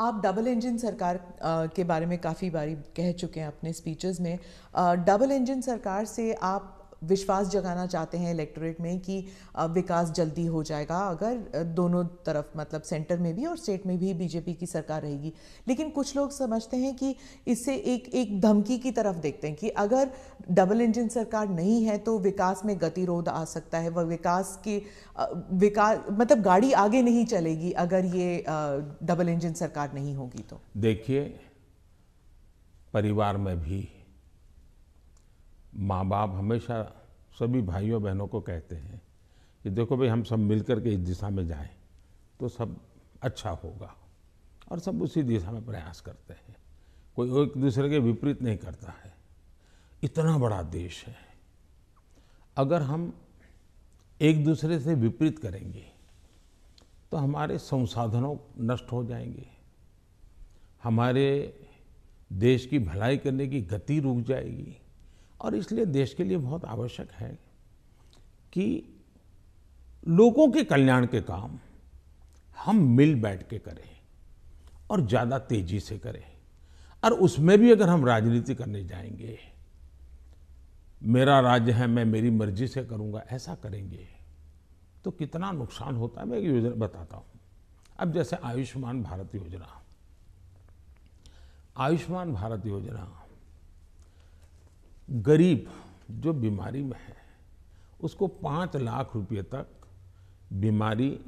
आप double engine सरकार के बारे में काफ़ी बारी कह चुके हैं अपने स्पीचेस में डबल इंजन सरकार से आप विश्वास जगाना चाहते हैं इलेक्टोरेट में कि विकास जल्दी हो जाएगा अगर दोनों तरफ मतलब सेंटर में भी और स्टेट में भी बीजेपी की सरकार रहेगी लेकिन कुछ लोग समझते हैं कि इससे एक एक धमकी की तरफ देखते हैं कि अगर डबल इंजन सरकार नहीं है तो विकास में गतिरोध आ सकता है वह विकास की विकास मतलब गाड़ी आगे नहीं चलेगी अगर ये डबल इंजन सरकार नहीं होगी तो देखिए परिवार में भी माँ बाप हमेशा सभी भाइयों बहनों को कहते हैं कि देखो भाई हम सब मिलकर के इस दिशा में जाएं तो सब अच्छा होगा और सब उसी दिशा में प्रयास करते हैं कोई एक दूसरे के विपरीत नहीं करता है इतना बड़ा देश है अगर हम एक दूसरे से विपरीत करेंगे तो हमारे संसाधनों नष्ट हो जाएंगे हमारे देश की भलाई करने की गति रुक जाएगी और इसलिए देश के लिए बहुत आवश्यक है कि लोगों के कल्याण के काम हम मिल बैठ के करें और ज़्यादा तेजी से करें और उसमें भी अगर हम राजनीति करने जाएंगे मेरा राज्य है मैं मेरी मर्जी से करूंगा ऐसा करेंगे तो कितना नुकसान होता है मैं एक योजना बताता हूं अब जैसे आयुष्मान भारत योजना आयुष्मान भारत योजना गरीब जो बीमारी में है उसको पाँच लाख रुपए तक बीमारी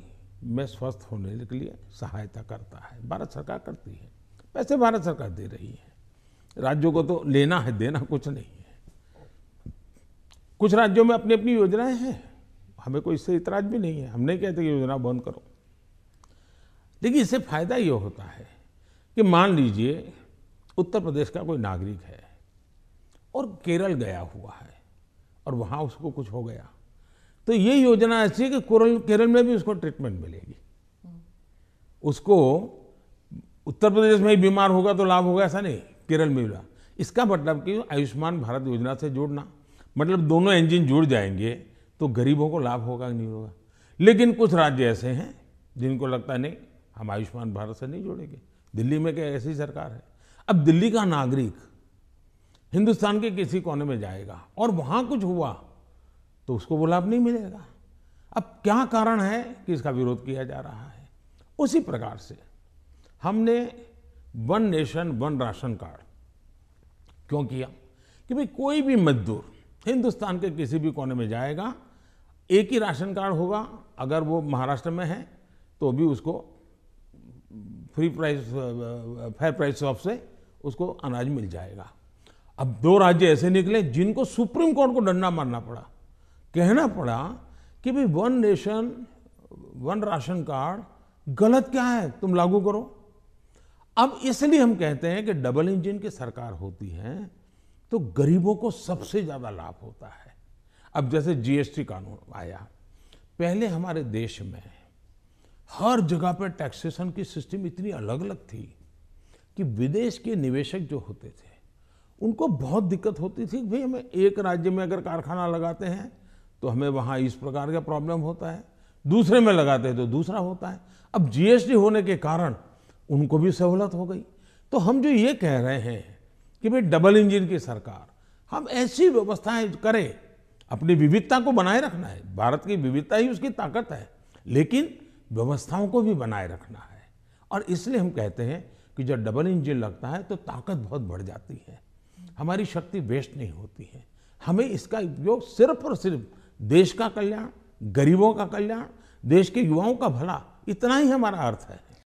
में स्वस्थ होने के लिए सहायता करता है भारत सरकार करती है पैसे भारत सरकार दे रही है राज्यों को तो लेना है देना कुछ नहीं है कुछ राज्यों में अपनी अपनी योजनाएं हैं हमें कोई इससे इतराज भी नहीं है हम नहीं कहते कि योजना बंद करो लेकिन इससे फायदा ये होता है कि मान लीजिए उत्तर प्रदेश का कोई नागरिक है और केरल गया हुआ है और वहाँ उसको कुछ हो गया तो ये योजना ऐसी है कि केरल में भी उसको ट्रीटमेंट मिलेगी उसको उत्तर प्रदेश में ही बीमार होगा तो लाभ होगा ऐसा नहीं केरल में भी इसका मतलब कि आयुष्मान भारत योजना से जुड़ना मतलब दोनों इंजन जुड़ जाएंगे तो गरीबों को लाभ होगा नहीं होगा लेकिन कुछ राज्य ऐसे हैं जिनको लगता नहीं हम आयुष्मान भारत से नहीं जुड़ेंगे दिल्ली में क्या ऐसी सरकार है अब दिल्ली का नागरिक हिंदुस्तान के किसी कोने में जाएगा और वहाँ कुछ हुआ तो उसको वो लाभ नहीं मिलेगा अब क्या कारण है कि इसका विरोध किया जा रहा है उसी प्रकार से हमने one nation one ration card क्यों किया कि भाई कोई भी मजदूर हिंदुस्तान के किसी भी कोने में जाएगा एक ही राशन कार्ड होगा अगर वो महाराष्ट्र में है तो भी उसको free price fair price shop से उसको अनाज मिल जाएगा अब दो राज्य ऐसे निकले जिनको सुप्रीम कोर्ट को डंडा मारना पड़ा कहना पड़ा कि भाई one nation one ration card गलत क्या है तुम लागू करो अब इसलिए हम कहते हैं कि डबल इंजन की सरकार होती है तो गरीबों को सबसे ज़्यादा लाभ होता है अब जैसे जीएसटी कानून आया पहले हमारे देश में हर जगह पर टैक्सेशन की सिस्टम इतनी अलग अलग थी कि विदेश के निवेशक जो होते थे उनको बहुत दिक्कत होती थी भाई हमें एक राज्य में अगर कारखाना लगाते हैं तो हमें वहाँ इस प्रकार का प्रॉब्लम होता है दूसरे में लगाते हैं तो दूसरा होता है अब जीएसटी होने के कारण उनको भी सहूलत हो गई तो हम जो ये कह रहे हैं कि भाई डबल इंजन की सरकार हम ऐसी व्यवस्थाएं करें अपनी विविधता को बनाए रखना है भारत की विविधता ही उसकी ताकत है लेकिन व्यवस्थाओं को भी बनाए रखना है और इसलिए हम कहते हैं कि जब डबल इंजन लगता है तो ताकत बहुत बढ़ जाती है हमारी शक्ति वेस्ट नहीं होती है हमें इसका उपयोग सिर्फ और सिर्फ देश का कल्याण गरीबों का कल्याण देश के युवाओं का भला इतना ही हमारा अर्थ है